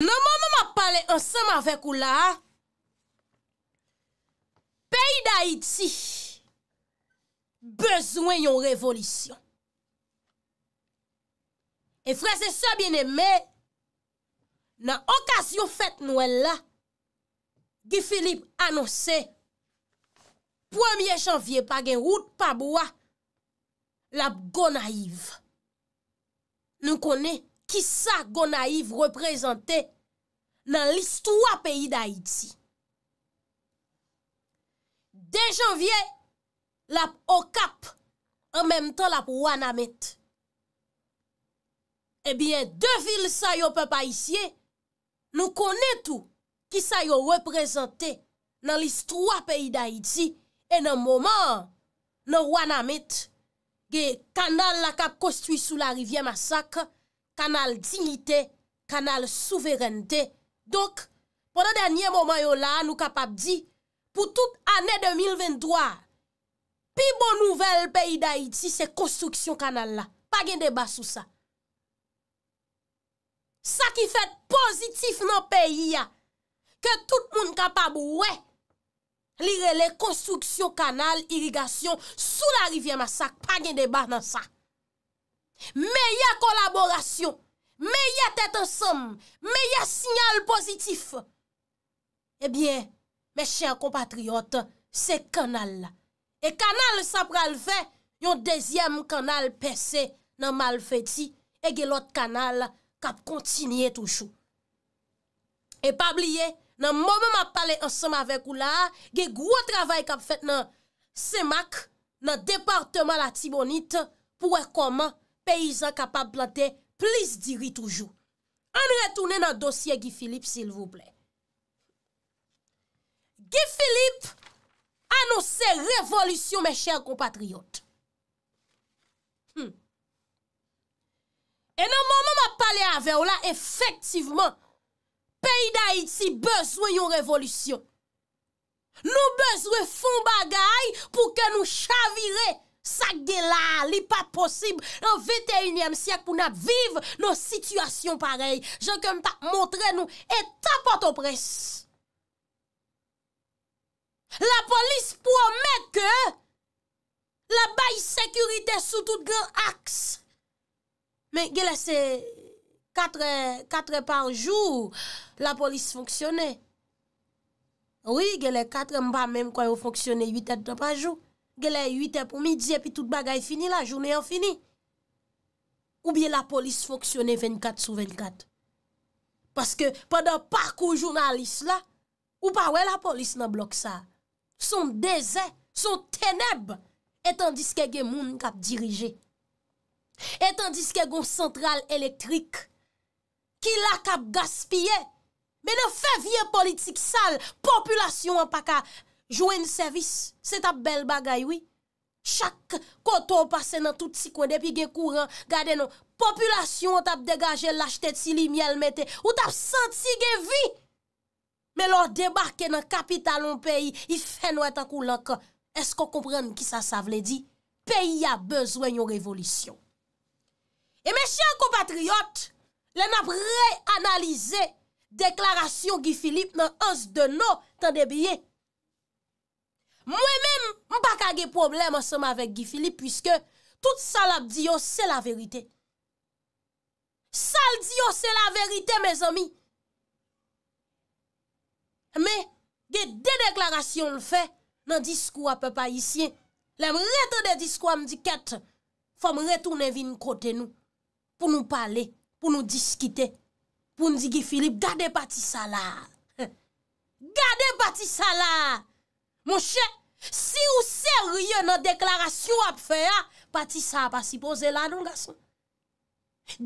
Nan non, moun moun ap pale ansem avèk ou la, peyi da iti bezwen yon revolisyon. E fre se se biene me, nan okasyon fèt nou el la, gi Filip anose 1è janvye pagen oud paboua lab go naiv. Nou konen Ki sa go naiv reprezentè nan list wap peyi da itzi. Dejan vie, lap okap, an menm tan lap wana met. Ebyen, devil sa yo pepa isye, nou konen tou ki sa yo reprezentè nan list wap peyi da itzi. E nan mouman, nan wana met, ge kanal lakap kostwi sou la rivye masakè, kanal dignite, kanal souverente. Donk, pou nan denye mouman yo la, nou kapab di, pou tout anè 2023, pi bon nouvel peyi da iti, se konstruksyon kanal la. Pa gen deba sou sa. Sa ki fet pozitif nan peyi ya, ke tout moun kapab we, li rele konstruksyon kanal, irigasyon, sou la rivye masak, pa gen deba nan sak. Mèye kolaborasyon, mèye tèt ansem, mèye sinyal pozitif. Ebyen, mèche an kompatriyot, se kanal. E kanal sa pral ve, yon dezyem kanal pese nan malve ti, e ge lot kanal kap kontinye toujou. E pabliye, nan mòmè map pale ansem avèk ou la, ge gwo travay kap fet nan semak nan departman la tibonit pou e koma peyizan kapap blante plis diri toujou. An retounen nan dosye Gifilip, s'il vous plè. Gifilip anonsè revolisyon, mè chèr kompatriyot. Hmm. E nan mòman mè pale ave ou la, efektivman, peyi da Iti bezwe yon revolisyon. Nou bezwe foun bagay pou ke nou chavirè Sak de la li pa posib nan 21e siyak pou nan viv nan sitwasyon parey. Je kem ta montre nou e tapote pres. La polis pwome ke la bay sekurite sou tout gen aks. Men gyele se 4 parjou la polis fonksyone. Oui gyele 4 mba menm kwa yo fonksyone 8 etre parjou. Gele yi yite pou midye pi tout bagay fini la, jounen yon fini. Ou biye la polis foksyone 24 sou 24. Paske padan parkou jounalis la, ou pa we la polis nan blok sa. Son deze, son teneb, etan diske gen moun kap dirije. Etan diske gen sentral elektrik, ki la kap gaspye. Me ne fe vie politik sal, populasyon an pa ka gaspye. Jouen servis, se tap bel bagay, oui. Chak koto pase nan tout si kwen depi ge kouran, gade nan populasyon tap degaje lach tete si li myel mette, ou tap santi ge vi. Me lor debake nan kapitalon peyi, ife nou etan koulankan. Esko kompren ki sa sa vle di? Peyi ya bezwen yon revolisyon. E me chen kompatriot, le nap reanalize deklarasyon gi Filip nan os de nou tende biye Mwen men mpaka ge problem an seman vek Gifilip pwiske tout salap diyo se la verite. Sal diyo se la verite, mez ami. Mwen ge de deklarasyon l fe, nan diskou apè pa isyen, lèm rete de diskou an diket, fòm rete ou ne vin kote nou, pou nou pale, pou nou diskite, pou nou di Gifilip, gade pati salap. Gade pati salap. Mon chè, si ou se rye nan deklarasyon wap fè ya, pati sa apasi poze la nou gason.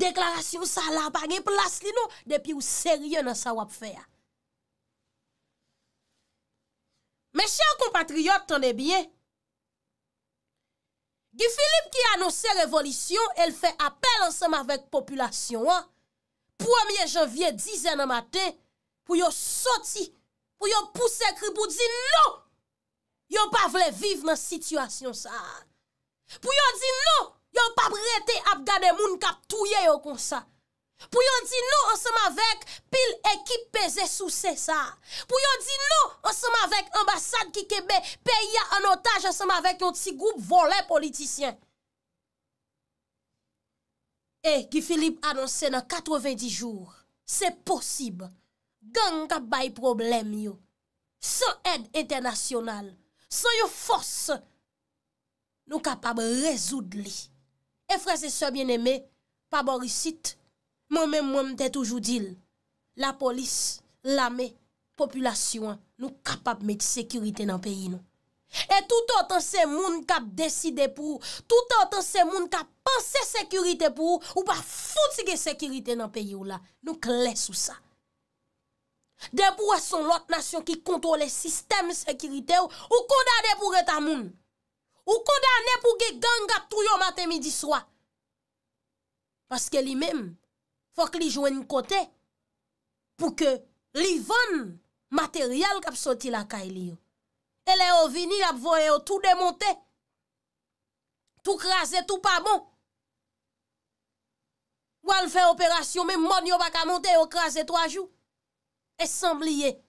Deklarasyon sa la apage plas li nou, depi ou se rye nan sa wap fè ya. Men chè an kompatriot, tan de bie, ki Filip ki anonsè revolisyon, el fè apel ansèm avèk populasyon an, pou amye janvye dizè nan matè, pou yo soti, pou yo pousse kri pou di nou, yon pa vle vive nan situasyon sa. Pou yon di nou, yon pa brete ap gade moun kap touye yo kon sa. Pou yon di nou, anseman vek pil ekip peze sou se sa. Pou yon di nou, anseman vek ambasade ki kebe, peya anotaj anseman vek yon ti goup volè politisyen. E, ki Filip anonse nan 90 jour, se posib, genn kap bay problem yo. Se ed internasyonal, Se yo fos, nou kapab rezoud li. E fre se so bien eme, pa borisit, moun men moun te toujou dil. La polis, la me, populasyon, nou kapab meti sekurite nan peyi nou. E tout an tan se moun kap deside pou, tout an tan se moun kap panse sekurite pou, ou pa foun si gen sekurite nan peyi ou la, nou kle sou sa. Dè pou wè son lòt nasyon ki kontrole sistem sekirite ou kondade pou retamoun. Ou kondade pou ge ganga tou yo matè midi swa. Paske li mèm fòk li jwen kote pou ke li von materyal kap soti la kaili bon. yo. E le ou vini ap voye ou tou demonte. Tou krasè tou pabon. Ou an fè operasyon mèm moun yo baka monte ou krasè tou ajou. esambliye,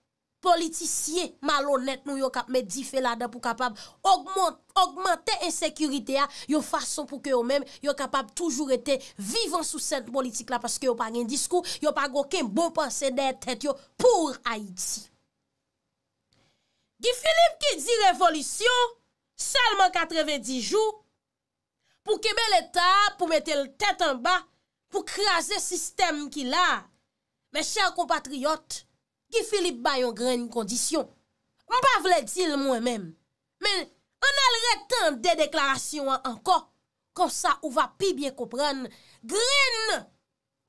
politisye malonet nou yo kap me di fe la da pou kapab augmente ensekurite ya yo fason pou yo men yo kapab toujou ete vivan sou sent politik la paske yo pa gen diskou, yo pa go ken bon panse der tete yo pou Haiti. Gifilip ki di revolisyon salman 90 jou pou keme l'Etat pou mete l'tete anba pou kraze sistem ki la me chèr compatriote Gifilip bayon gren kondisyon. Mpa vle dil mwen men. Men, an alre tan de deklarasyon anko. Kon sa ou va pi bien kopren. Gren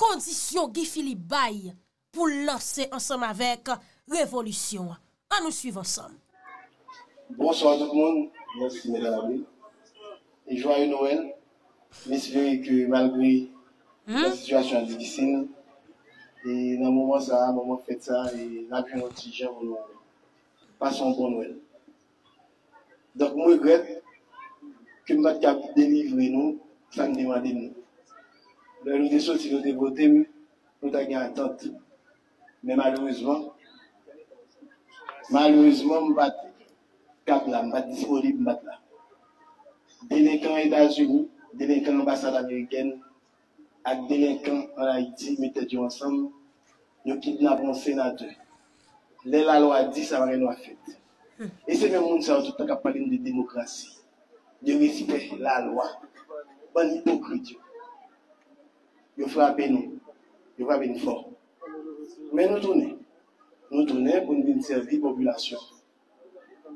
kondisyon gifilip bay. Pou lanse ansanm avek revolisyon. An nou suiv ansanm. Bonsoy an tout moun. Yansi mwen an ame. E jwa yon nouen. Mwen se veri ke malboui. La situasyon an divisyon. E nan mouman sa a, mouman fèt sa, e nan kwen yon tijè, pasan bon nouèl. Dok mou yon gwen, kwen mbate kap deni vwe nou, san mdewade nou. Lè mdè sou si yon devote m, mouta gen an tante. Mè malouzman, malouzman mbate kap la, mbate disporib mbate la. Dènen kan yon daj yon, dènen kan yon basal Ameriken, ak dènen kan an la iti, mè tèd yon ansanm, nous kidnappons un sénateur. Les la loi dit ça va rien fait. Hmm. Et c'est même monde qui tout temps de démocratie, de respect la loi. Bon hypocrite. Yo frappé nous. Yo frappé nous fort. Mais nous tournons. Nous tournons pour nous servir la population.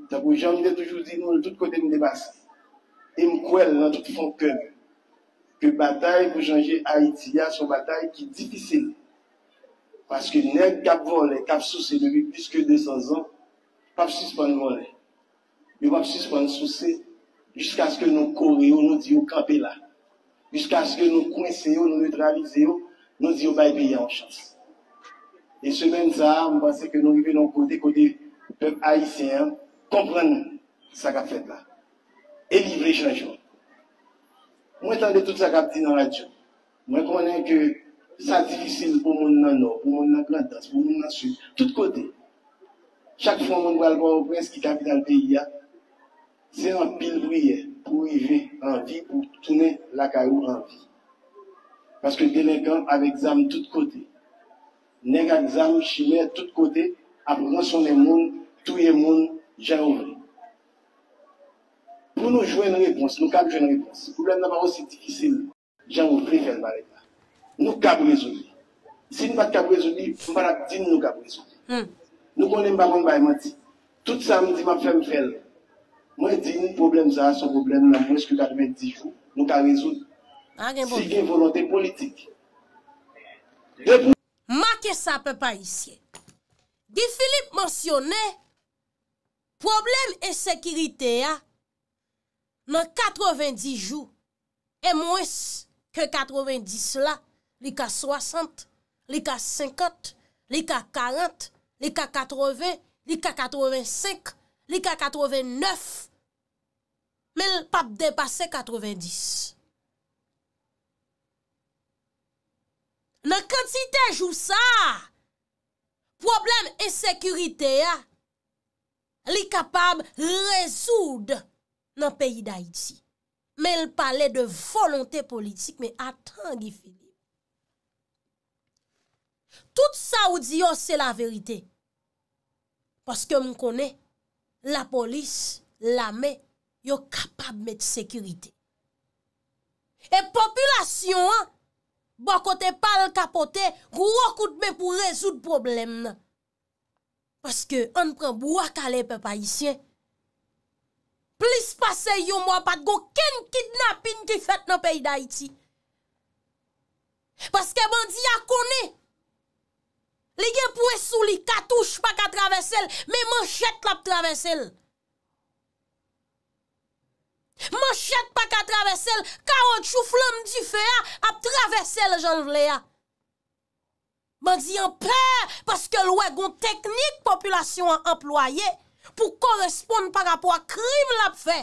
Donc, j'en toujours dit, nous, de tous côtés, nous dépassons. Et nous croyons dans tout fond, cœur que bataille pour changer Haïti, c'est une bataille qui est difficile. Paske ne kap vole, kap souse de vi piske 200 an, pap sispan mole. E wap sispan souse, jiska aske nou kore yo, nou diyo kapela. Jiska aske nou kouense yo, nou neutralize yo, nou diyo baybeye an chans. E semen za, mwa seke nou yive nou kote, kote pep AICM, kompran sa kap fet la. E libre janjou. Mwen tan de tout sa kap ti nan radio. Mwen konen ke C'est difficile pour le monde dans le nord, pour le monde dans la pour le monde dans le sud, tout côté. Chaque fois que je vois au prince qui capte le pays, hein. c'est un pile pour arriver en vie, pour tourner la carrière en vie. Parce que délinquant avec examen tout côté. Nègre examen, chimère tout côté, après son monde, tout les monde, j'ai ouvert. Pour nous jouer une réponse, nous jouer une réponse. Le problème n'est pas aussi difficile. J'ai ouvert le Nou ka brezouni. Si nou bat ka brezouni, mbara din nou ka brezouni. Hmm. Nou konen mbago mbaye mwati. Tout sa mwen di mwap fèm fèl. Mwen di nou problem zan, son problem mwen mwes ki 90 jou. Nou ka brezouni. Bon. Si gen volante politik. Mwake sa pe pa isye. Di Filip mwasyone, mwen mwase problem e sekirite ya nan 90 jou e mwes ke 90 la. Li ka 60, li ka 50, li ka 40, li ka 80, li ka 85, li ka 89, men l pap depase 90. Nan kantite jou sa, problem e sekurite ya, li kapab rezoud nan peyi da iti. Men l pale de volonte politik, men atan gifin. tout sa ou di yo se la verite. Paske m konen, la polis, la me, yo kapab met sekurite. E populasyon, bakote pal kapote, kou wakout me pou rezout problem nan. Paske an pran bwa kale pe pa isye, plis pase yo mwa pat go ken kidnapin ki fet nan peyda iti. Paske m di ya konen, li gen pou e sou li katouche pa ka travesel, me mwen chet la pa travesel. Mwen chet pa ka travesel, ka an chou flom di fe a, a travesel jol vle a. Mwen di an pe, paske lwe gon teknik populasyon an employe, pou koresponde pa rapo a krim la pe fe.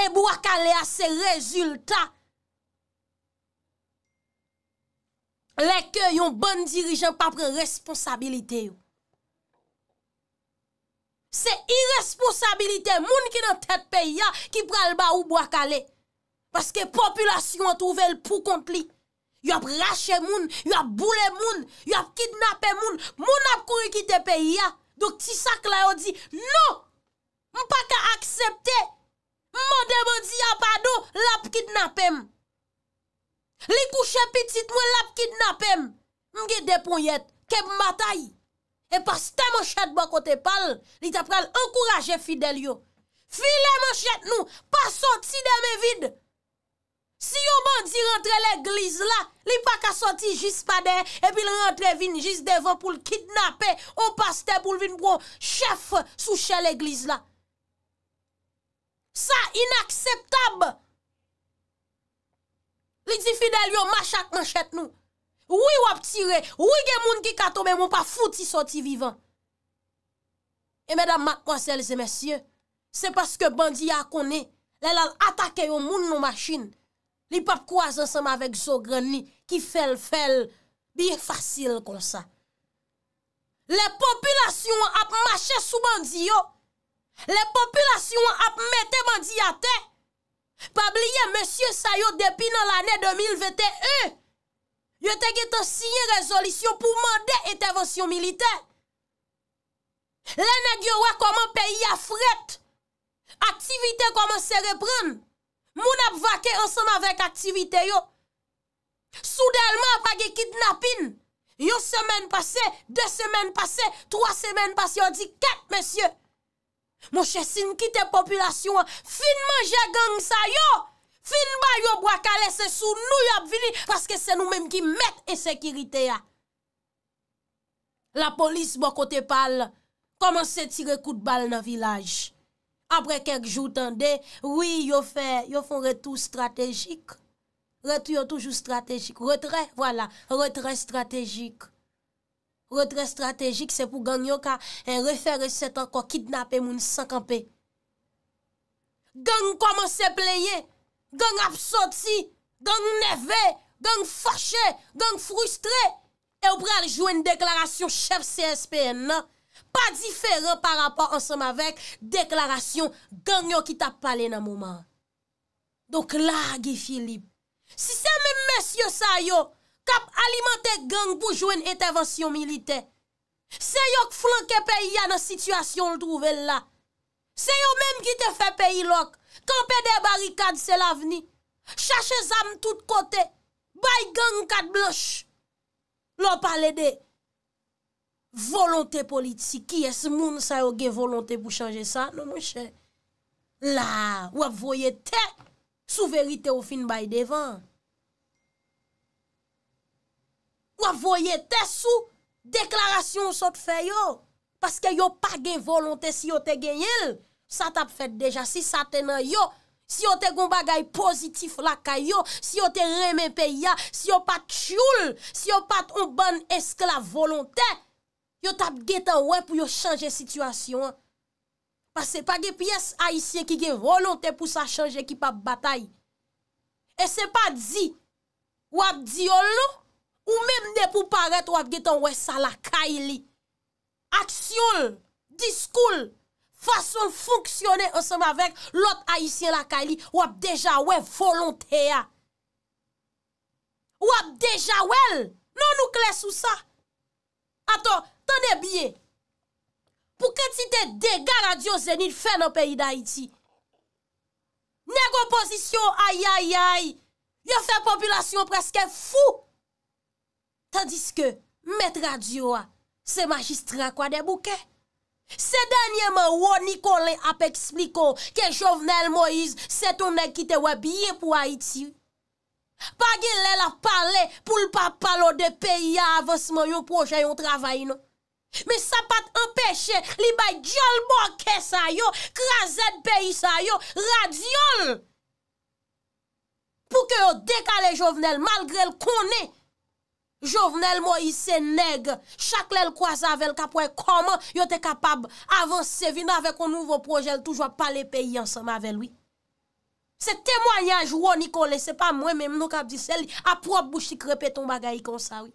E bo ak ale a se rezultat, Lèkè yon bon dirijen pa pre responsabilite yon. Se irresponsabilite moun ki nan tèt pe ya ki pral ba ou bo akale. Paske populasyon an touvel pou kompli. Yon ap rache moun, yon ap boule moun, yon ap kidnapè moun. Moun ap kore kite pe ya. Dok ti sak la yon di, nou, m pa ka aksepte. M an debo di ap adou, l ap kidnapè moun. Li kouche pitit mwen lap kidnapem, mge depon yet, kep mbata yi. E paste mwen chet mwen kote pal, li tap pral ankouraje fidel yo. File mwen chet nou, pas soti deme vid. Si yo bandi rentre l'eglize la, li pak a soti jis pa den, epi l rentre vin jis devan pou l kidnapen, ou paste pou l vin pou chèf souche l'eglize la. Sa inakseptab! li di fidel yo machak manchet nou. Ou yi wap tire, ou yi gen moun ki kato, men moun pa fouti soti vivan. E medan mat konsel se mesye, se paske bandiya konen, lè lal atake yon moun nou machin, li pap kwa zan seman vek zogren ni, ki fel fel, biye fasil kon sa. Le populasyon ap mache sou bandiyo, le populasyon ap mette bandiyate, Pabliye, monsye sa yo depi nan l ane 2021, yo te geto siye rezolisyon pou mande etevasyon milite. Lene gyowa koman peyi a fret, aktivite koman se repren, moun ap vake ansan avèk aktivite yo. Soudelman apage kidnapin, yo semen pase, de semen pase, tro semen pase, yo di ket monsye. Mwen che sin ki te populasyon, finman je gang sa yo, finman yo brakale se sou nou yo ap vini, paske se nou menm ki met e sekirite ya. La polis bo kote pal, koman se tire kout bal nan vilaj. Apre kek jou tende, wii yo fè, yo fon retou strategik. Retou yo toujou strategik, retre, wala, retre strategik. Retre strategik se pou ganyon ka en eh, refere setan ko kidnapè moun sankampè. Ganyon komanse pleye, ganyon apsoti, ganyon neve, ganyon fache, ganyon frustre. E ou pre aljouen deklarasyon chef CSPN nan. Pa diferan par rapport ansam avek deklarasyon ganyon ki tap pale nan mouman. Donk la gifilib. Si se mè mèsyo sa yo... kap alimante geng pou jwen etevansyon milite. Se yo k flanke peyi ya nan situasyon l trouve la. Se yo menm ki te fe peyi lak, kanpe de barikad se la vni. Chache zam tout kote, bay geng kat blosh. Lop pale de, volonté politik, ki es moun sa yo ge volonté pou chanje sa, non, la, wap voye te, souverite ou fin bay devan. wap voye te sou, deklarasyon sou te fe yo, paske yo pa gen volante si yo te gen yil, sa tap fet deja, si sa tenan yo, si yo te gomba gay pozitif la kay yo, si yo te reme pe ya, si yo pat choul, si yo pat on ban eskla volante, yo tap getan wè pou yo chanje situasyon, pas se pa gen piyes aisyen ki gen volante, pou sa chanje ki pa batay, e se pa di, wap di yo lò, Ou mem ne pou paret wap getan wè sa lakay li. Aksyon, diskoun, fasyon fonksyonè ansem avèk lot a yisi lakay li wap deja wè volontè ya. Wap deja wèl, nan nou kles ou sa. Aton, tanè bie, pou kè ti te degal a diyo zenit fè nan peyi da iti. Negon pozisyon ayayay, yon fè populasyon preske fou. Tandis ke, met Radzioua, se magistra kwa debouke. Se denye man wou Nikole ap ekspliko ke Jovenel Moïse se tonen kite wap ye pou Haiti. Pagil lè la pale pou l pa palo de peyi avosman yon proje yon travay nou. Me sapat empèche li bay diol mouke sa yo, kraset peyi sa yo, Radzioua. Pou ke yo dekale Jovenel malgre l konè. Jovenel mo y se neg, chak lèl kwa zavèl, kapwèl koman yote kapab avansè, vin avèk an nouvo projèl, toujwa pale peyi ansam avèl, wè. Se temoyaj wò Nikolè, se pa mwen men mèm nou kap di sel, aprop bou chik repè ton bagay kon sa, wè.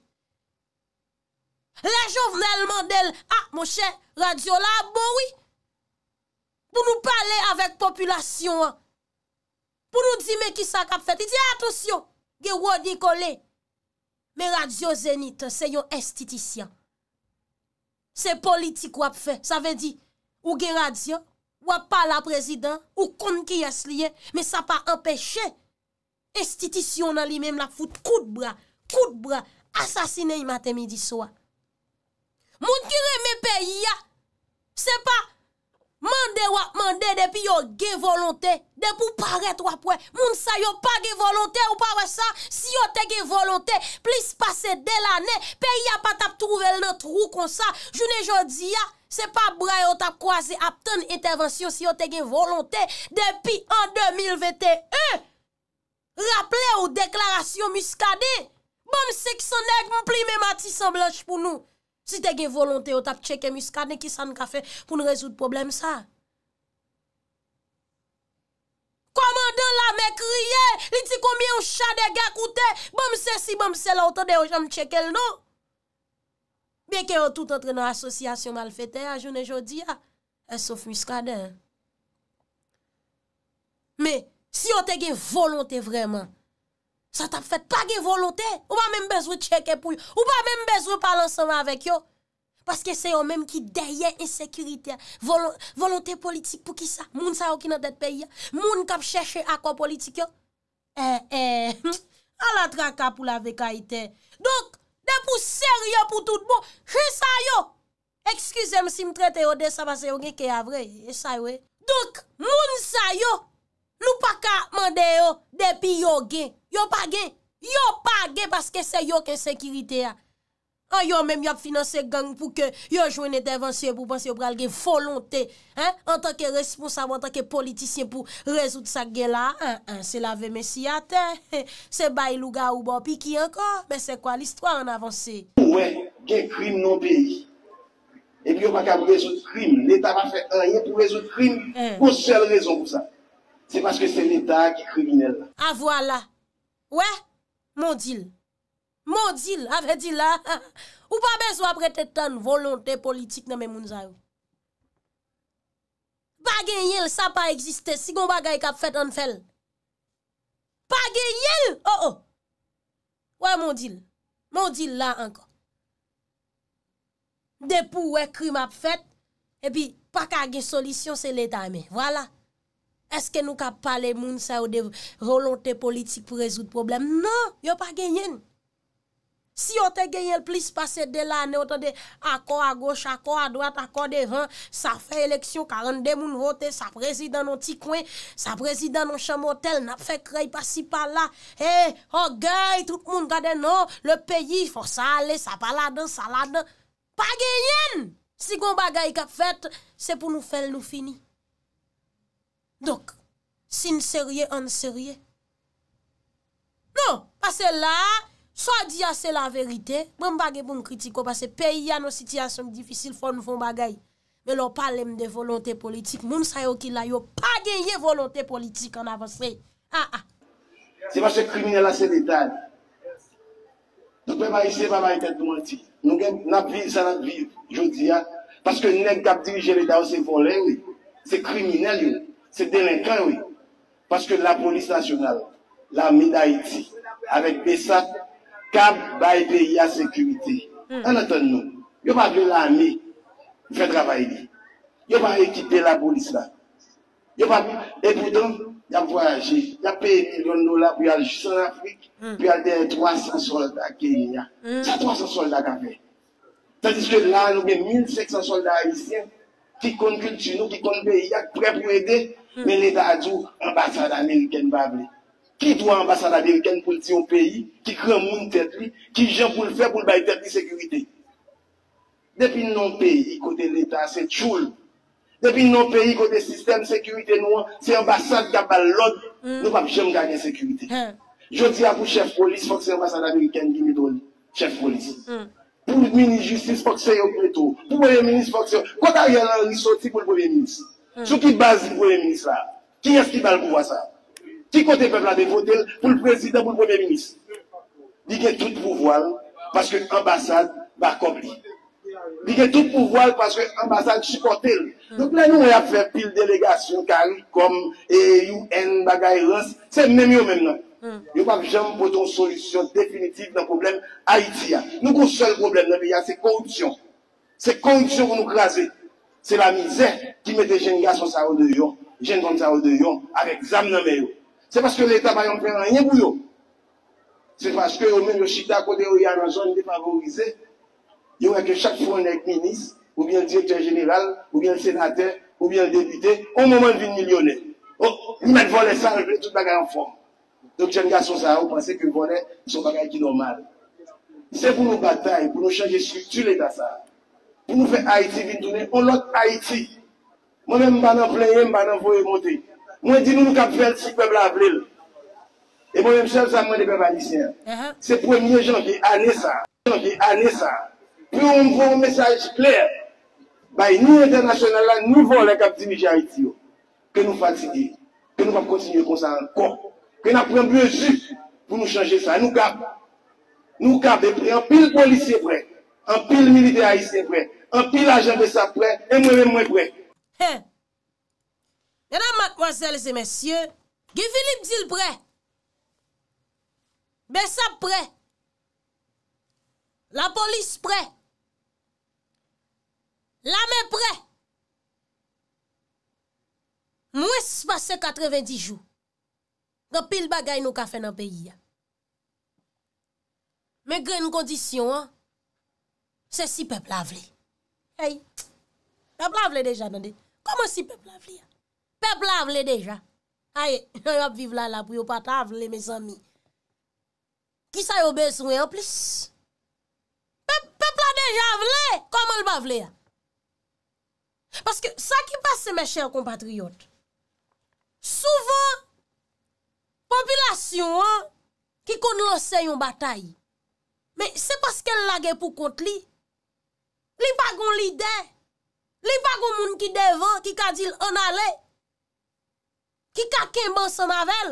Le jovenel mandèl, a, ah, mò chè, radiolab, bon wè, pou nou pale avèk populasyon, ah. pou nou di me ki sa kap fèt, di atosyon, ge wò Nikolè, Me Radzio Zenit se yo estitisyen. Se politik wap fe, sa ve di, ou gen Radzio, wap pa la prezident, ou kon ki yas liye, me sa pa empeshe, estitisyen nan li mem la foute kou de bra, kou de bra, asasine y matemi di soa. Moun kire me peyi ya, se pa, Mande wap mande depi yo ge volonte, depi ou paret wap wè, moun sa yo pa ge volonte ou pare sa, si yo te ge volonte, plis pase de lanè, pe y apat ap trouve lè trou kon sa, jounè jò di ya, se pa brè yo tap kwaze ap ton etervansyon si yo te ge volonte, depi an 2021. Raple ou deklarasyon muskade, bon se ki sonèk moun pli mè mati san blanche pou nou. Si te gen volonté ou tap cheke miskade, ki san ka fe pou nou rezout problem sa. Koman dan la me kriye, li ti konbyen ou chade gen akoute, bomse si, bomse la, ou tade ou jan cheke l nou. Bekè ou tout entre nan asosyasyon mal fete, a jounen jodi, a, a sof miskade. Me, si yo te gen volonté vreman, Sa tap fèt pa gen volote. Ou pa men bezwe cheke pou yo. Ou pa men bezwe pale ansama avèk yo. Paske se yo menm ki deye insekurite. Volote politik pou ki sa. Moun sa yo ki nan det pe ya. Moun kap chèche akwa politik yo. E, e, ala traka pou la veka itè. Dok, de pou ser yo pou tout bon. Che sa yo. Ekskusem si m tretè yo de sa basè yo ge ke avre. E sa yo e. Dok, moun sa yo. Lou pa ka mandè yo de pi yo gen. yo ont yo ont parce que c'est yo qui sécurité a ils yo même yo financé gang pour que yo une intervention pour penser yo pral volonté hein en tant que responsable en tant que politicien pour résoudre ça là hein, hein, c'est la e e. c'est bail ou ou bon encore mais c'est quoi l'histoire en avancée? ouais gen crime non pays et puis, on a pas résoudre le crime. L'État va faire rien pour résoudre le crime. Hein. Pour seule raison pour ça. C'est parce que c'est l'État qui est criminel. Ah, voilà. Ouè, moun dil, moun dil, avè dil la, ou pa bezwa prete tan volontè politik nan men moun zayou. Pagè yel, sa pa egziste, sigon bagè ek ap fèt an fèl. Pagè yel, oh oh, ouè moun dil, moun dil la anko. Depou wè krim ap fèt, epi pa kage solisyon se leta eme, wala. Eske nou kap pale moun sa ou de volante politik pou rezout problem? Non, yo pa genyen. Si yo te genyen, plis pase de la ane, akon a goch, akon a dwat, akon de van, sa fe eleksyon, 42 moun vote, sa prezident oh, non ti kwen, sa prezident non chan motel, nap fe krey pasi pala. Hey, ho gay, tout moun kade nou, le peyi fos a ale, sa pala dan, sa la dan. Pa genyen! Si kon bagay kap fet, se pou nou fel nou fini. Donk, sin serye, an serye. Non, pase la, swa diya se la verite, bon bagye bon kritiko, pase peyi ya no sitiyasyon difisil, fon fon bagay. Men lo pale m de volante politik, moun sayo ki la yo, pa geye volante politik an avansre. Se va se krimine la sen etal, nou pe ba ese ba ba etat mwati, nou gen nap vi, san nap vi, jodi ya, paske nen kapte yu jel etal se folen, se krimine li yo, Se delinkan, wè. Paske la polis nasyonal, la mi da iti, avèk besa, kab bay beya sekurite. Hmm. An atan nou. Yo pa de la mi, fè travay li. Yo pa ekite la polis la. Yo pa, epi don, ya voyaje. Ya peye milion nou la, pou yal Jusan Afrik, hmm. pou yal de 300 soldat hmm. ke yin ya. Sa 300 soldat avè. Tansi se nan, nou men 1500 soldat haitien, ki kon gul su nou, ki kon beya, pou yap yon edè, Mais hmm. l'État a dit, l'ambassade américaine va appeler. Qui doit l'ambassade américaine pour le dire au pays, qui crée un monde tête, qui gens pour le faire pour le bail tête de sécurité? Depuis nos pays, côté l'État, c'est choule. Depuis nos pays, côté système de sécurité, c'est l'ambassade qui a l'ordre. Hmm. Nous ne pouvons jamais gagner la sécurité. Hmm. Je dis à vous, chef police, il faut que c'est l'ambassade américaine qui donne. Chef police. Pour le ministre de justice, il faut que c'est le Pour le premier ministre, il faut que c'est. Quand pour le premier ministre. Sur qui base le Premier ministre là Qui est-ce qui va le pouvoir ça Qui côté peuple a dévoté pour le président, pour le Premier ministre Il a tout pouvoir parce que l'ambassade va comme Il y a tout pouvoir parce que l'ambassade supporte. Donc là, nous, on va faire pile délégation, CARICOM comme UN, bagaille, c'est même mieux maintenant. Nous hmm. Yo jamais jom pou ton solution définitive problème problem problème ya. Nous, seul seul problème, nan pe hein, corruption c'est corruption, c'est korupsyon nous c'est la misère qui met des jeunes garçons ça au dehors, jeunes comme ça au dehors, avec examen dans main. C'est parce que l'État va fait rien pour eux. C'est parce que au même le chita côté où il y a une zone défavorisée, il y a que chaque fois qu'on est ministre, ou bien le directeur général, ou bien le sénateur, ou bien le député, au moment de devenir millionnaire. Oh, ils mettent voler ça, tout le bagarre en forme. Donc, jeunes garçons, ça, vous pensez que voler, c'est un bagage qui est normal. C'est pour nos batailles, pour nous changer structure l'État, ça. pou nou fè Haïti vitouni. On lòt Haïti. Mwen mè m banan vleye, m banan vwey moti. Mwen di nou nou kap fèl si pèb la vlel. E mwen m sèl sa mwen de pèb haïtien. Uh-huh. Se pwèm yon jen ki anè sa. Se pwèm yon jen ki anè sa. Pwèm yon m vòm mèsaj flèr. Bay nou international la, nou vòm la kap ti mi jè Haïti yo. Kè nou fatigè. Kè nou vòm kontinye konsan kon. Kè nou fèm yon jen ki anè sa. Nou kap. Nou kap de priyant pil polisye frek. An pil milite ayise pre, an pil ajeve sa pre, e mwen e mwen pre. Hen, genan makwazel se mensyen, gevilip dil pre. Mwen sa pre. La polis pre. La men pre. Mwen se pase 90 jou, genan pil bagay nou ka fe nan peyi ya. Men genan kondisyon an. se si pep la vle. Hey, pep la vle deja nan de. Koman si pep la vle ya? Pep la vle deja. Hay, yon yop vive la la pou yon pa ta vle, me san mi. Ki sa yon beswen yon plis? Pep, pep la deja vle! Koman yon pa vle ya? Paske, sa ki pase se me chèr kompatriot. Souven, popilasyon, ki koun lò se yon batay. Men, se paske lage pou kont li, Li pa gon li den, li pa gon moun ki devan, ki ka dil an ale, ki ka kemban se mavel.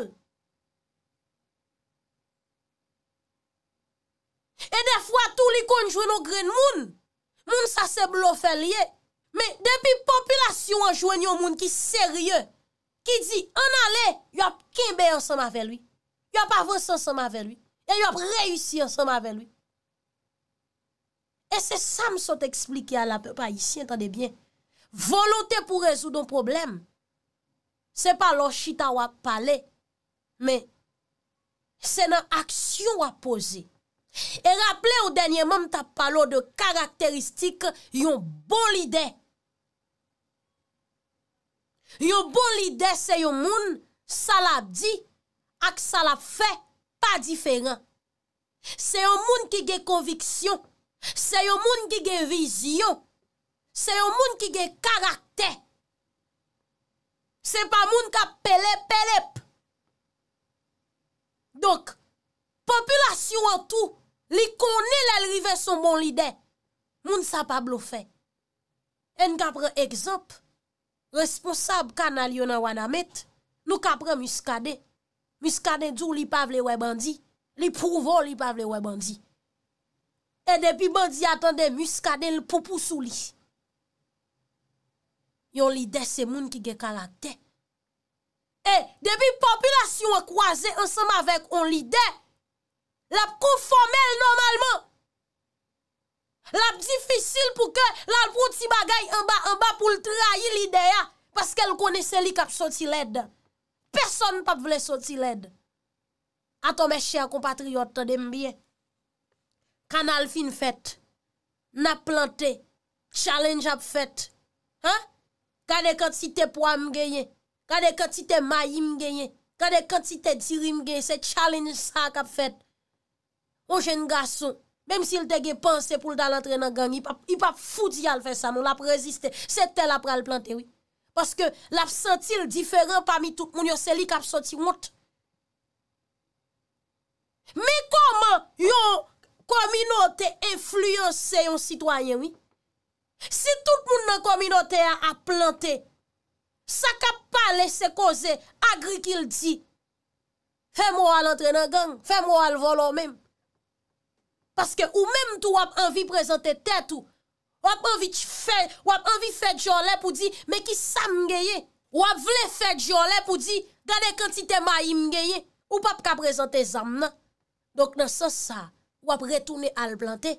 E defwa tou li konjwen o gren moun, moun sa se blofe liye, me depi popilasyon an jwen yon moun ki serye, ki di an ale, yop kemban se mavel yi, yop avos se mavel yi, e yop reyusi se mavel yi. E se sa m son te eksplike a la pepa isi, entande bien, volote pou rezoudon problem. Se pa lo chita wap pale, me, se nan aksyon wap pose. E rappele ou denye mam ta pale ou de karakteristik yon bolide. Yon bolide se yon moun sa la di ak sa la fe, pa diferan. Se yon moun ki ge konviksyon Se yon moun ki ge vizyon, se yon moun ki ge karakter, se pa moun ka pelepe-pelepe. Donk, populasyon an tou, li konil el rive son bon lidè, moun sa pa blofè. En ka pre ekzop, responsab kan al yon an wan amet, nou ka pre muskade. Muskade djou li pavle wè bandi, li pouvo li pavle wè bandi. E depi bandi atan de muskade l popou sou li. Yon li de se moun ki ge kalate. E depi populasyon wakwaze ansanm avek on li de. Lap kon fomel normalman. Lap difisil pou ke lalprouti bagay anba anba pou l trahi li de ya. Paske l kone se li kap soti led. Person pa vle soti led. Ato me chè kompatriot tè dem biye. kanal fin fèt, nap plantè, challenge ap fèt, kade kantite pou am genye, kade kantite may im genye, kade kantite dir im genye, se challenge sa kap fèt. O jen gason, bem si l tege panse pou l dalantre nan gangi, ip ap foudi al fè sa, moun ap reziste, setèl ap pral plantè, wè, paske l ap sentil diferan pami tout, moun yo seli kap senti mout. Mè koman yo kominote enfluyonse yon sitwayen, si tout moun nan kominote a a plante, sa ka pa lese koze, agri kil di, fe mou al entre nan gang, fe mou al volo mem, paske ou mem tou wap anvi prezante tetou, wap anvi fet jorle pou di, me ki sa mgeye, wap vle fet jorle pou di, gane kantite ma yi mgeye, ou pap ka prezante zam nan, dok nan sa sa, Ou ap retoune al planté.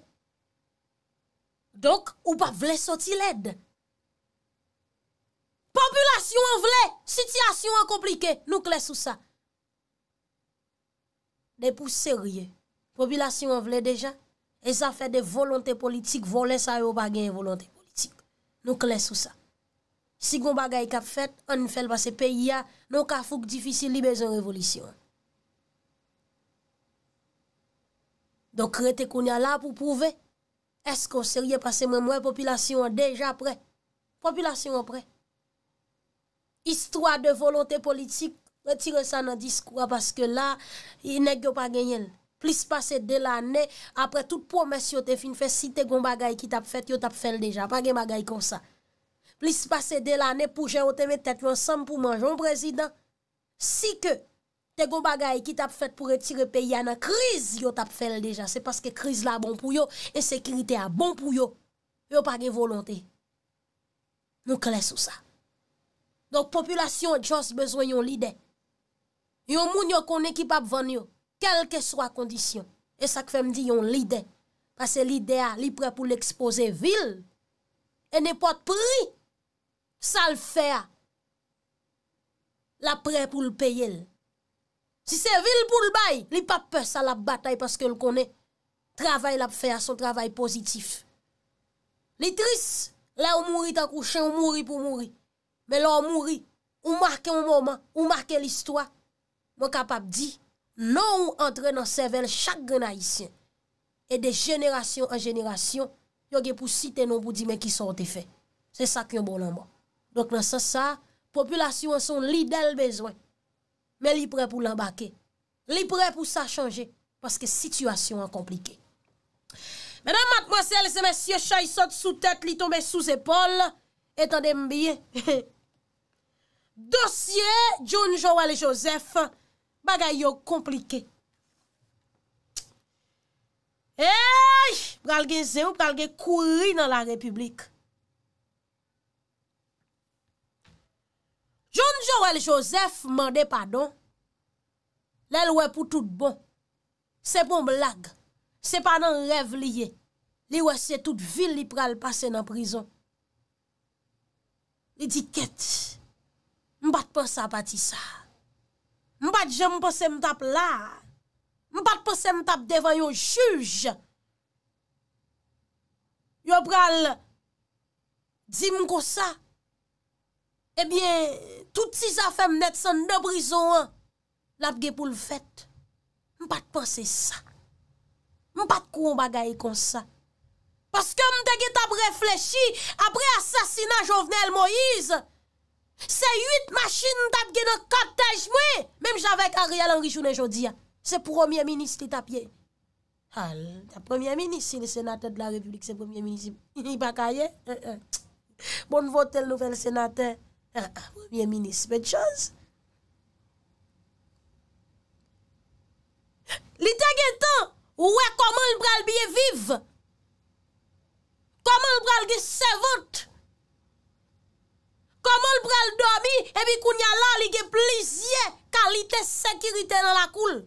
Donk, ou pa vle soti led. Populasyon an vle, sityasyon an komplike, nou kles ou sa. Ne pou serye, populasyon an vle deja, e zafè de volante politik, volen sa yo bagen volante politik. Nou kles ou sa. Si gwen bagay kap fèt, an nifèl ba se peyi ya, nou ka fouk difisil li bezon revolisyon. Don kre te konya la pou pouve, es kon seriye pase mwen mwen, populasyon an deja pre. Populasyon an pre. Istwa de volante politik, mwen tire sa nan diskwa, paske la, inek yo pa genyel. Plis pase de la ane, apre tout promes yo te fin fe, si te goun bagay ki tap fet, yo tap fel deja, pa gen bagay kon sa. Plis pase de la ane, pou jè o teme, tet yo ansam pou manj, yon prezident, si ke, Te go bagay ki tap fet pou retire pe yana kriz yo tap fel deja. Se paske kriz la bon pou yo, e sekritè a bon pou yo, yo pa ge volante. Nou kles ou sa. Donk populasyon et jons bezwen yon lide. Yo moun yo kon ekip ap ven yo, kelke swa kondisyon. E sak fem di yon lide. Pase lide a, li pre pou l'expose vil, e ne pot pri. Sal fe a. La pre pou l'peye l. Si se vil pou l'bay, li pa pe sa la batay paske l konen. Travay la pe fe a son travay pozitif. Li tris, la ou mouri ta kouchen, ou mouri pou mouri. Men la ou mouri, ou marke ou mouman, ou marke l'istwa. Mwen kapap di, non ou entre nan sevel chak gwen haisyen. E de jenerasyon an jenerasyon, yoge pou site non pou di men ki sa wote fe. Se sak yon bonanman. Dok nan sa sa, populasyon an son lidel bezwen. men li pre pou l'anbake. Li pre pou sa chanje, paske situasyon an komplike. Menan matmoselle, se men sye chay sot sou tet, li tombe sou zepol, etan dem biye. Dosye, John, Joel et Joseph, bagay yo komplike. Eyyy, pralge zey ou pralge kouri nan la republik. John Joel Joseph mende padon. Lèl wè pou tout bon. Se pon blag. Se panan rev liye. Li wè se tout vil li pral pase nan prison. Li di ket. Mbat pou sa pati sa. Mbat jen pou se mtap la. Mbat pou se mtap devan yo juj. Yo pral di mko sa. Ebyen eh tout si zafem net san de brison an, la apge pou l'fet. M'pate panse sa. M'pate kou m'bagaye kon sa. Paske m'de ge tap reflechi, apre asasina Jovenel Moïse, se yut machine tap gen an katej mwe, mèm javek Ariel Henri Jounet Jodyan, se premier ministre li tapye. Al, premier ministre, si le senatè de la republique, se premier ministre, li bakaye. Eh, eh. Bon votè l'nouvelle senatè, Premier ministre, mè t'chose. Li te gen tan, ouè, koman l'bral biye vive? Koman l'bral ge sevote? Koman l'bral domi, ebi kounya la li ge plizye, kan li te sekirite nan lakoul?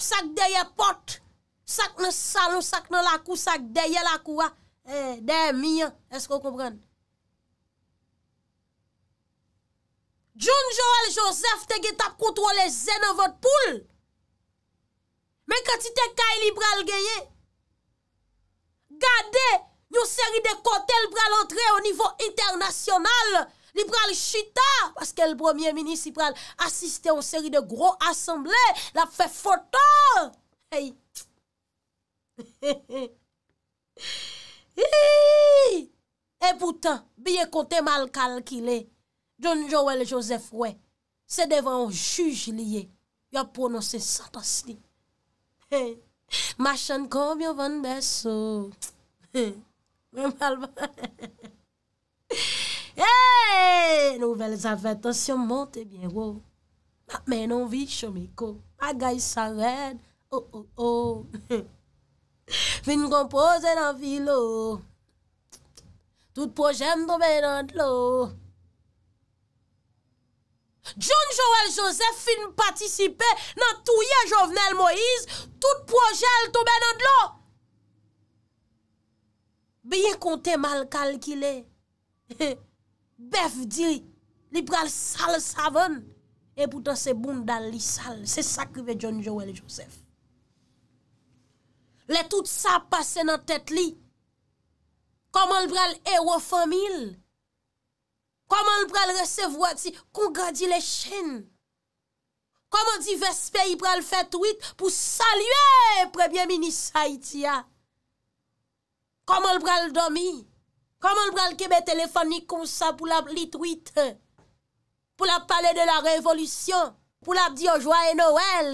Sak deye pot, sak nan salou, sak nan lakou, sak deye lakouwa, ah. eh, deye mien, esko komprenne? John Joël Joseph te ge tap kontrol le zène vòt poul. Men kwen ti te kay li bral geye, gade, nou seri de kote, li bral entre au nivou internasyonal, li bral chita, paske l'premier municipal asiste ou seri de gro asemble, la fe fote. Hey! He he he! Hi hi! E poutan, biye kote mal kalkile. Joun Jowel Joseph wè, se devan juj liye, yon pronose santos li. Hey, machan kom yon van beso. Hey, mwen malvan. Hey, nouvel zavetans yon monte biyè wò. Ma menon vi chomiko, ma gay sanwèd. Oh, oh, oh. Vin kompoze nan vi lò. Tout projèm dobe nan lò. John Joël Joseph fin patisipe nan touye Jovenel Moïse, tout projèl toube nan dlo. Beye kontè mal kalkile, bef diri, li pral sal savon, e poutan se boum dal li sal, se sakribe John Joël Joseph. Le tout sa pase nan tèt li, koman li pral erofamil, Koman l pral resevo a ti kongra di le chen? Koman di vespe yi pral fet wit pou salye prebyen mini sa itia? Koman l pral domi? Koman l pral kebe telefonik kon sa pou la plit wit? Pou la pale de la revolusyon? Pou la di yojwa e noel?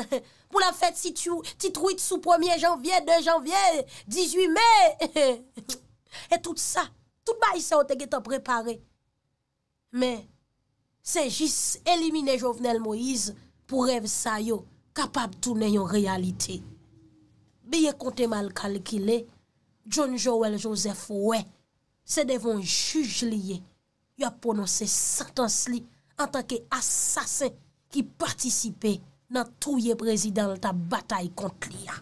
Pou la fet si ti wit sou 1 janvye, 2 janvye, 18 me? E tout sa, tout ba yi sa o teke to prepare. Men, se jis elimine Jovenel Moïse pou rev sa yo kapab tounen yon realite. Biye konteman l kalkile, John Joel Joseph we, se devon juj liye, yo prononse satans li an tanke asasen ki partisipe nan touye prezidenta batay kont liya.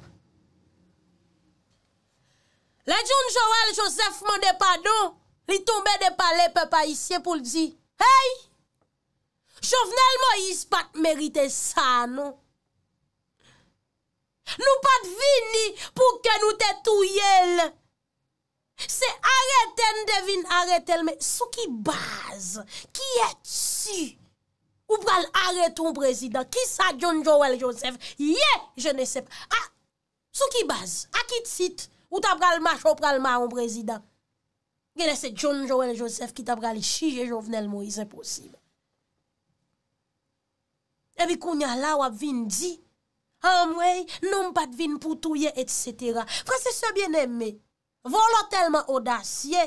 Le John Joel Joseph mende padon, li tombe de pale pepa isye pou l di, Hey, chovnel mo yis pat merite sa, nou. Nou pat vini pou ke nou te tou yel. Se areten devin areten, me sou ki baz, ki et si, ou pral areton prezident, ki sa John Joel Joseph, ye, je ne sep. A, sou ki baz, a kit sit, ou ta pral mach, ou pral ma yon prezident. Genè se John Joël Joseph ki tab gali chije Jovenel Moïse, se posibè. Ebi kounyan la wap vin di, hamwey, noum pat vin poutouye, etsetera. Fransè se bienemme, volo telman odasye,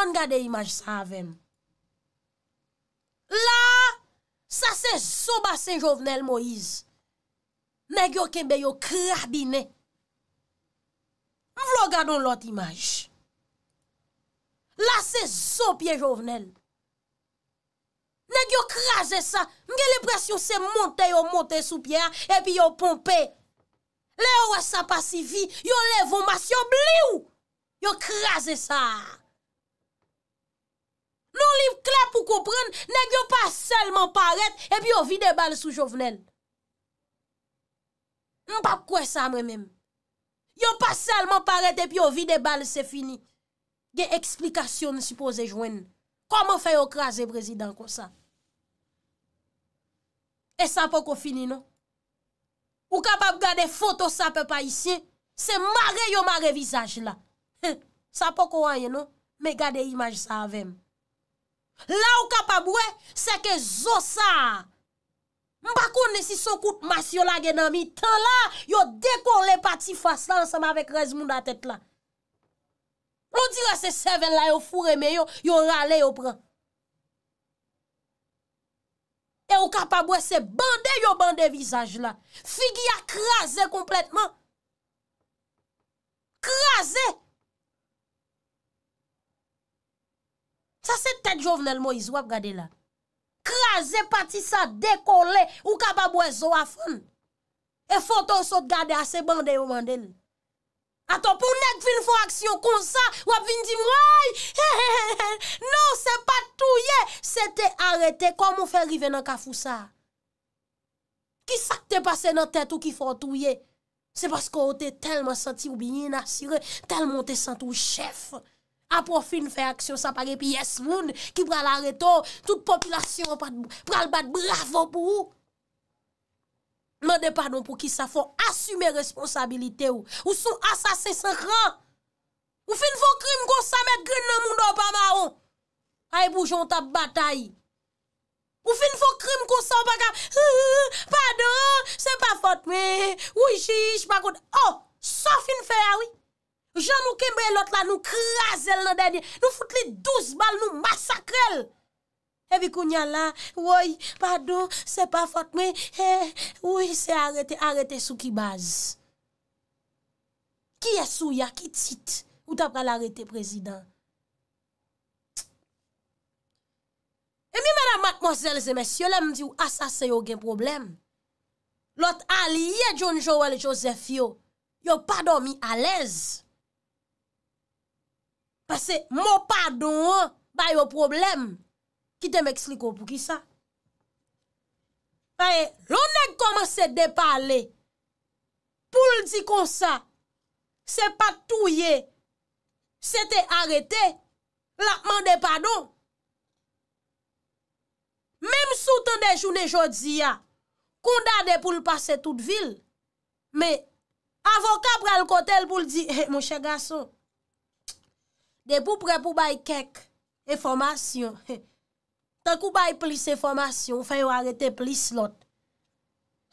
an gade imaj sa ven. La, sa se soba se Jovenel Moïse. Mè gyo kembe yo krabine. M vlo gado lot imaj. la se so pie jovenel. Nèk yo krasè sa, mwen gen lè pres yo se monte, yo monte sou pie a, epi yo pompe. Lè yo wè sa pasi vi, yo levon mas, yo bli non, ou, yo krasè sa. Nou li kla pou koupren, nèk yo pa selman paret, epi yo vide bal sou jovenel. Mwen pa kouè sa mwen mèm. Yo pa selman paret, epi yo vide bal se fini. gen eksplikasyon sipoze jwen. Koman fe yo kras e brezidanko sa? E sa pou kon fini nou? Ou kapap gade foto sa pe pa isye, se mare yo mare visaj la. Sa pou kon wanyen nou, me gade imaj sa avem. La ou kapap we, se ke zosa! Mbakou ne si sokout masyo la gen anmi, tan la yo dekon le pati fas lan se ma vek rez moun da tet la. On dire se seven la yo fure me yo, yo rale yo pran. E yo kapabwe se bande yo bande vizaj la. Figi a krasen kompletman. Krasen. Sa se tete jovenel mo yi zwap gade la. Krasen pati sa dekole, yo kapabwe zo afan. E foton sot gade a se bande yo mande li. Aton pou nek fin fon aksyon konsa, wap fin di mwoy. Non, se pa touye, se te arete komon fe rive nan kafou sa. Ki sak te pase nan tet ou ki fon touye? Se paskou ou te telman senti ou binye nasire, telman te senti ou chef. Apo fin fe aksyon sa pare pi yes moun, ki pral areto, tout populasyon pral bat bravo pou ou. Mende pardon pou ki sa fon asume responsabilite ou. Ou sou asase se ran. Ou fin fon krim kon sa met grin nan moun do pa maron. Aye boujou an tap batay. Ou fin fon krim kon sa wakam. Pardon, se pa fote me. Ou jish, pakote. Oh, so fin fe awi. Ah Jan nou kimbe lot la, nou krasel nan denye. Nou foute li douz bal, nou masakrel. evi kou nyala, woy, pado, se pa fote me, e, woy, se arete, arete sou ki baz. Ki esou ya, ki tit, ou ta pral arete prezident? E mi mèdame matmozèl zèmè, si yo lèm di ou asase yo gen problem. Lot Ali, ye John Joel Joseph yo, yo pado mi alez. Pase, mo pado yo, ba yo problem. Ki te mèk sliko pou ki sa. Faye, lò nèk komanse de pale, pou l di kon sa, se patouye, se te arete, lakman de pado. Mèm sou tan de joun de jodi ya, kondade pou l pase tout vil, mè avoka pral kote l pou l di, mè monshe gason, de pou pre pou bay kek, e foman syon, e foman syon, Ta kou bay plis e formasyon, fè yo arete plis lot.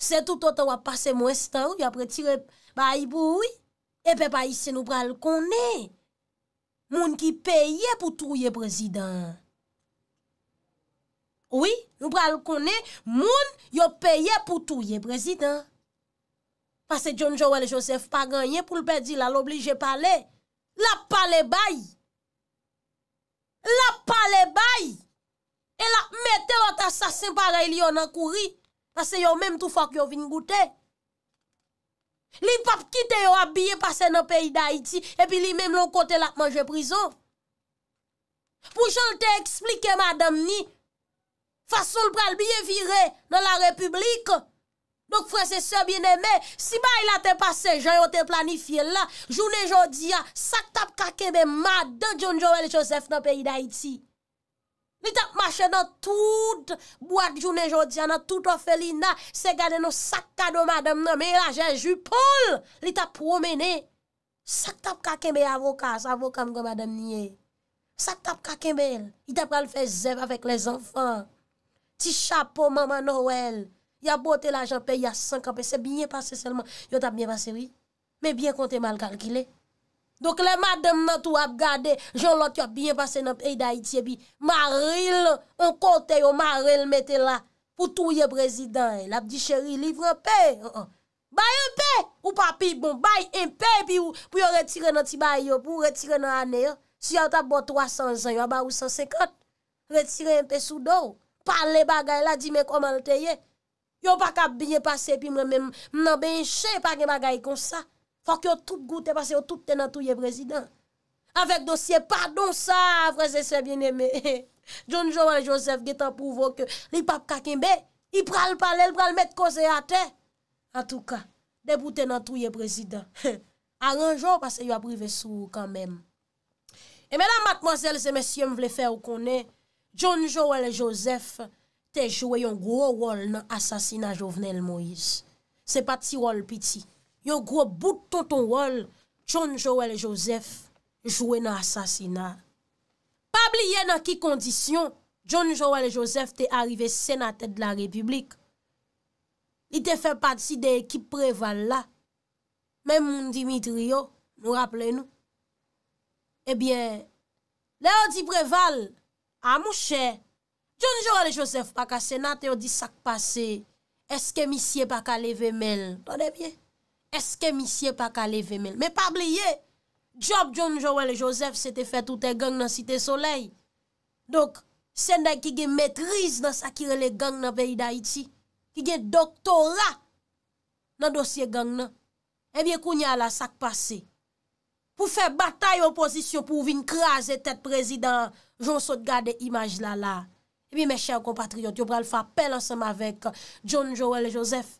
Se toutot wap pase mwestan, yo apre tire bayi boui, epè bayi se nou pral konè, moun ki peye pou touye prezident. Oui, nou pral konè, moun yo peye pou touye prezident. Pase John Joel Joseph pa ganyen pou l'bedi la, l'oblige pale. La pale bayi. La pale bayi. E la mette ot asasin pare li yon an kouri. Ase yon menm tou fok yon vin goute. Li pap kite yon ap biye pase nan peyi da iti. E pi li menm loun kote la manje prizo. Pou jol te eksplike madam ni. Faso l pral biye vire nan la republik. Dok fwese se bieneme. Si bay la te pase jayon te planifiye la. Jounen jodi ya ah, sak tap kakebe madan John Joel Joseph nan peyi da iti. Li tap mache nan tout boak jounen jodi anan, tout ofeli nan, se gade nou sakta do madam nan, me la jenju pol, li tap promene, sakta ap kakembe avokas, avokam go madam nye, sakta ap kakembe el, li tap kal fe zev avèk les anfan, ti chapo mama noel, ya bote la jampè, ya sankampè, se bine pase selman, yo tap bine pase wè, me bie konte mal kal gile. Donk le madem nan tou ap gade, joun lot yon binye pase nan peyda itye bi, maril, an kote yon maril mette la, pou touye prezident, lap di cheri, livre pe, baye bon, bon un pe, ou papi, baye un pe, pou yon retire nan ti baye yo, pou retire nan ane yo, si yon tap bo 300 an, yon ba ou 150, retire un pe sou do, pale bagay la, di men komalteye, yon pa kap binye pase, pi mnen benche, pa gen bagay kon sa, Fok yo tout gout te pase, yo tout tena touye prezident. Awek dosye, pardon sa, prezè se bien eme. John Joël Joseph getan pouvo ke, li pap kakinbe, i pral pale, l pral met koze ate. An touka, debout tena touye prezident. An anjou, pase yo aprive sou, kanmen. E menan matmozèl, se mesyèm vle fè ou konè, John Joël Joseph, te jwe yon gwo wol nan asasina Jovenel Moïse. Se pati wol piti. yo gro bout ton ton wol, John Joël Joseph, jouè nan asasina. Pabli yè nan ki kondisyon, John Joël Joseph te arrive senatèd la republik. Li te fè pati de ekip Preval la. Mè moun Dimitri yo, nou rappele nou. Ebyè, eh le ou di Preval, ah, a mou chè, John Joël Joseph baka senatèd ou di sakpase, eske misye baka leve mel. Tonè byè? Eske misye pa kale vemel. Me pabli ye, job John Joel Joseph se te fet ou te gang nan Site Soleil. Dok, senday ki ge metriz nan sakirele gang nan veyida iti. Ki ge doktorat nan dosye gang nan. Ebiye kounya la sak pase. Pou fe batay oposisyon pou vin kraze tet prezident John Sotgade imaj la la. Ebiye me chè ou kompatriot, yo pral fapel ansem avèk John Joel Joseph.